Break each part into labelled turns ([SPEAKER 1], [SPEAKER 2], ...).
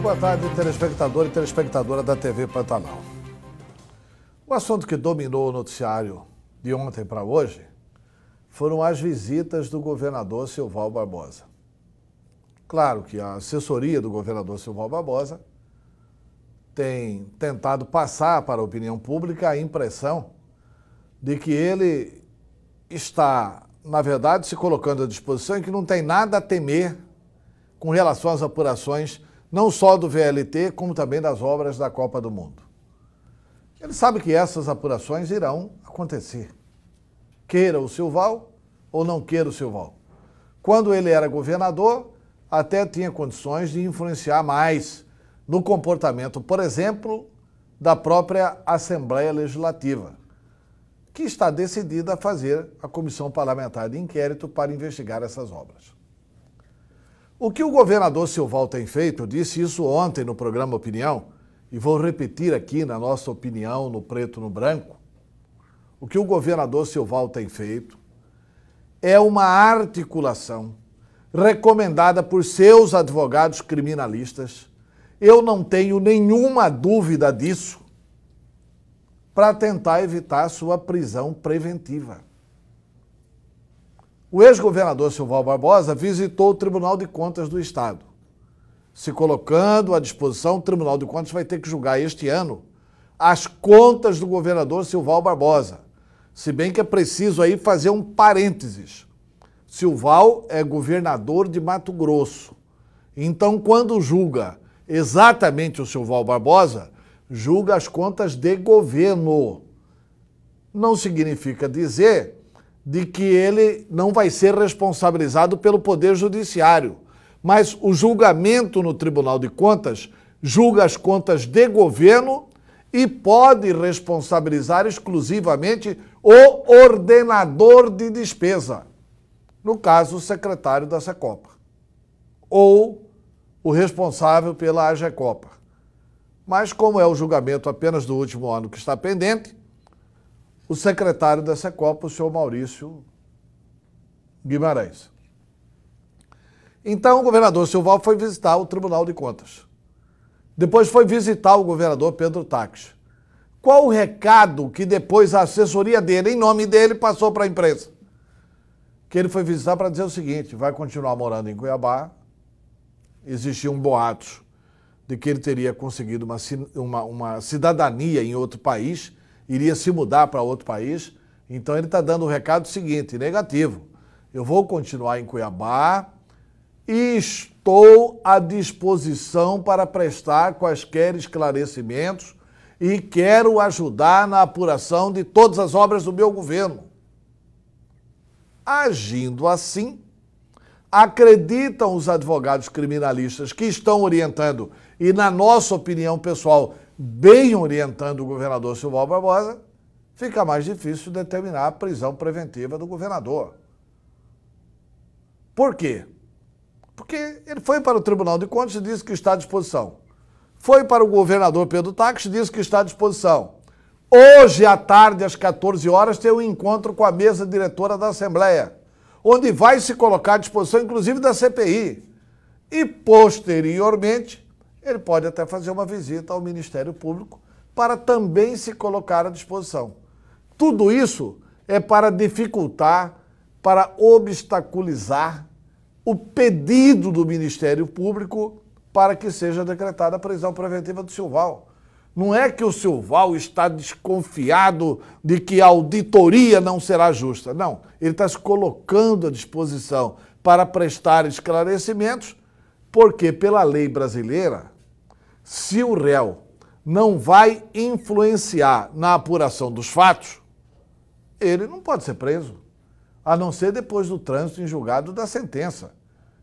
[SPEAKER 1] Boa tarde, telespectador e telespectadora da TV Pantanal. O assunto que dominou o noticiário de ontem para hoje foram as visitas do governador Silval Barbosa. Claro que a assessoria do governador Silval Barbosa tem tentado passar para a opinião pública a impressão de que ele está, na verdade, se colocando à disposição e que não tem nada a temer com relação às apurações não só do VLT, como também das obras da Copa do Mundo. Ele sabe que essas apurações irão acontecer. Queira o Silval ou não queira o Silval. Quando ele era governador, até tinha condições de influenciar mais no comportamento, por exemplo, da própria Assembleia Legislativa, que está decidida a fazer a comissão parlamentar de inquérito para investigar essas obras. O que o governador Silval tem feito, eu disse isso ontem no programa Opinião, e vou repetir aqui na nossa opinião no preto no branco. O que o governador Silval tem feito é uma articulação recomendada por seus advogados criminalistas. Eu não tenho nenhuma dúvida disso para tentar evitar sua prisão preventiva. O ex-governador Silval Barbosa visitou o Tribunal de Contas do Estado, se colocando à disposição. O Tribunal de Contas vai ter que julgar este ano as contas do governador Silval Barbosa. Se bem que é preciso aí fazer um parênteses. Silval é governador de Mato Grosso. Então, quando julga exatamente o Silval Barbosa, julga as contas de governo. Não significa dizer de que ele não vai ser responsabilizado pelo Poder Judiciário, mas o julgamento no Tribunal de Contas julga as contas de governo e pode responsabilizar exclusivamente o ordenador de despesa, no caso, o secretário da Secopa, ou o responsável pela AGECOPA. Mas, como é o julgamento apenas do último ano que está pendente, o secretário dessa Copa, o senhor Maurício Guimarães. Então, o governador Silval foi visitar o Tribunal de Contas. Depois foi visitar o governador Pedro Taques. Qual o recado que depois a assessoria dele, em nome dele, passou para a imprensa? Que ele foi visitar para dizer o seguinte: vai continuar morando em Cuiabá. Existiam um boatos de que ele teria conseguido uma, uma, uma cidadania em outro país iria se mudar para outro país. Então ele está dando o um recado seguinte, negativo. Eu vou continuar em Cuiabá e estou à disposição para prestar quaisquer esclarecimentos e quero ajudar na apuração de todas as obras do meu governo. Agindo assim, acreditam os advogados criminalistas que estão orientando, e na nossa opinião pessoal, bem orientando o governador Silval Barbosa, fica mais difícil determinar a prisão preventiva do governador. Por quê? Porque ele foi para o Tribunal de Contas e disse que está à disposição. Foi para o governador Pedro Taques e disse que está à disposição. Hoje à tarde, às 14 horas, tem um encontro com a mesa diretora da Assembleia, onde vai se colocar à disposição, inclusive, da CPI. E, posteriormente, ele pode até fazer uma visita ao Ministério Público para também se colocar à disposição. Tudo isso é para dificultar, para obstaculizar o pedido do Ministério Público para que seja decretada a prisão preventiva do Silval. Não é que o Silval está desconfiado de que a auditoria não será justa. Não, ele está se colocando à disposição para prestar esclarecimentos porque, pela lei brasileira, se o réu não vai influenciar na apuração dos fatos, ele não pode ser preso, a não ser depois do trânsito em julgado da sentença.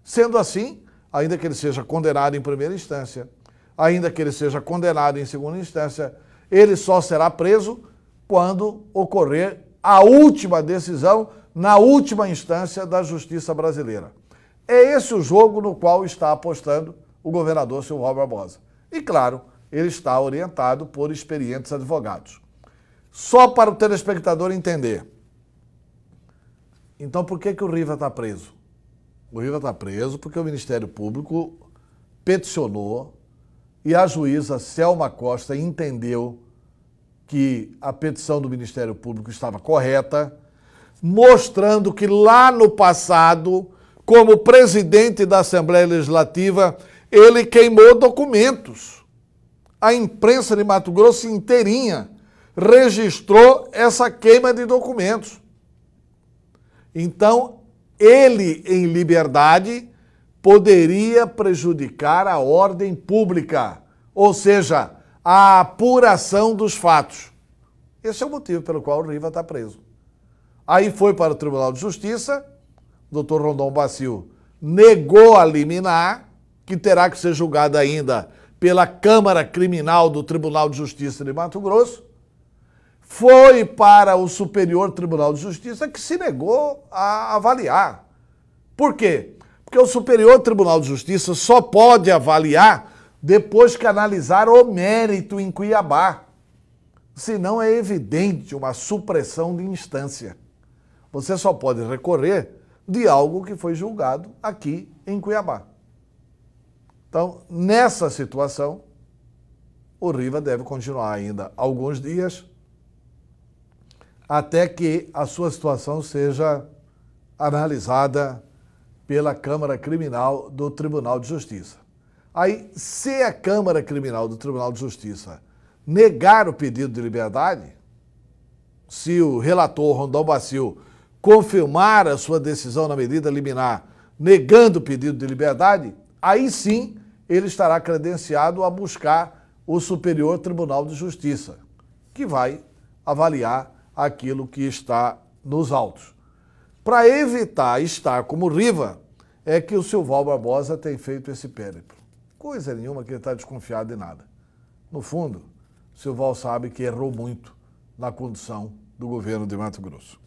[SPEAKER 1] Sendo assim, ainda que ele seja condenado em primeira instância, ainda que ele seja condenado em segunda instância, ele só será preso quando ocorrer a última decisão na última instância da justiça brasileira. É esse o jogo no qual está apostando o governador Silvio Barbosa. E claro, ele está orientado por experientes advogados. Só para o telespectador entender. Então por que, que o Riva está preso? O Riva está preso porque o Ministério Público peticionou e a juíza Selma Costa entendeu que a petição do Ministério Público estava correta, mostrando que lá no passado como presidente da Assembleia Legislativa, ele queimou documentos. A imprensa de Mato Grosso inteirinha registrou essa queima de documentos. Então, ele em liberdade poderia prejudicar a ordem pública, ou seja, a apuração dos fatos. Esse é o motivo pelo qual o Riva está preso. Aí foi para o Tribunal de Justiça doutor Rondon Bacio negou a liminar, que terá que ser julgada ainda pela Câmara Criminal do Tribunal de Justiça de Mato Grosso, foi para o Superior Tribunal de Justiça que se negou a avaliar. Por quê? Porque o Superior Tribunal de Justiça só pode avaliar depois que analisar o mérito em Cuiabá. Senão é evidente uma supressão de instância. Você só pode recorrer de algo que foi julgado aqui em Cuiabá. Então, nessa situação, o Riva deve continuar ainda alguns dias até que a sua situação seja analisada pela Câmara Criminal do Tribunal de Justiça. Aí, se a Câmara Criminal do Tribunal de Justiça negar o pedido de liberdade, se o relator Rondon Bacil confirmar a sua decisão na medida liminar, negando o pedido de liberdade, aí sim ele estará credenciado a buscar o Superior Tribunal de Justiça, que vai avaliar aquilo que está nos autos. Para evitar estar como Riva, é que o Silval Barbosa tem feito esse périplo. Coisa nenhuma que ele está desconfiado de nada. No fundo, Silval sabe que errou muito na condução do governo de Mato Grosso.